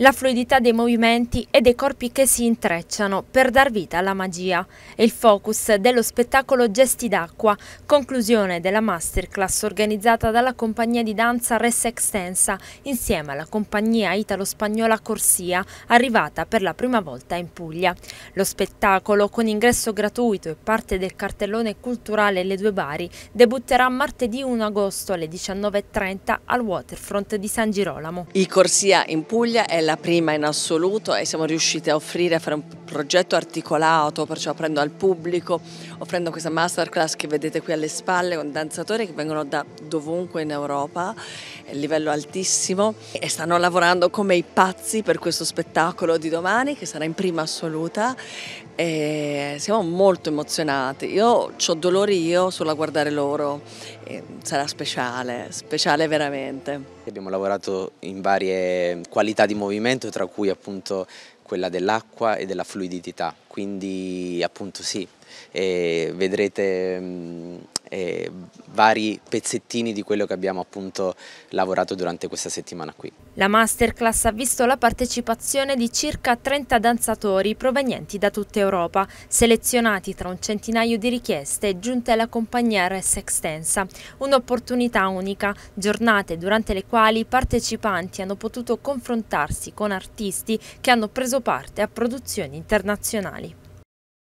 la fluidità dei movimenti e dei corpi che si intrecciano per dar vita alla magia È il focus dello spettacolo Gesti d'acqua, conclusione della masterclass organizzata dalla compagnia di danza Res Extensa insieme alla compagnia italo-spagnola Corsia, arrivata per la prima volta in Puglia. Lo spettacolo, con ingresso gratuito e parte del cartellone culturale Le Due Bari, debutterà martedì 1 agosto alle 19.30 al Waterfront di San Girolamo. I Corsia in Puglia è la la prima in assoluto e siamo riusciti a offrire, a fare un progetto articolato, perciò aprendo al pubblico, offrendo questa masterclass che vedete qui alle spalle con danzatori che vengono da dovunque in Europa livello altissimo e stanno lavorando come i pazzi per questo spettacolo di domani che sarà in prima assoluta e siamo molto emozionati. Io ho dolori io solo a guardare loro, e sarà speciale, speciale veramente. Abbiamo lavorato in varie qualità di movimento tra cui appunto quella dell'acqua e della fluidità, quindi appunto sì, vedrete eh, vari pezzettini di quello che abbiamo appunto lavorato durante questa settimana qui. La masterclass ha visto la partecipazione di circa 30 danzatori provenienti da tutta Europa, selezionati tra un centinaio di richieste giunte alla compagnia RS Extensa. Un'opportunità unica, giornate durante le quali i partecipanti hanno potuto confrontarsi con artisti che hanno preso parte a produzioni internazionali.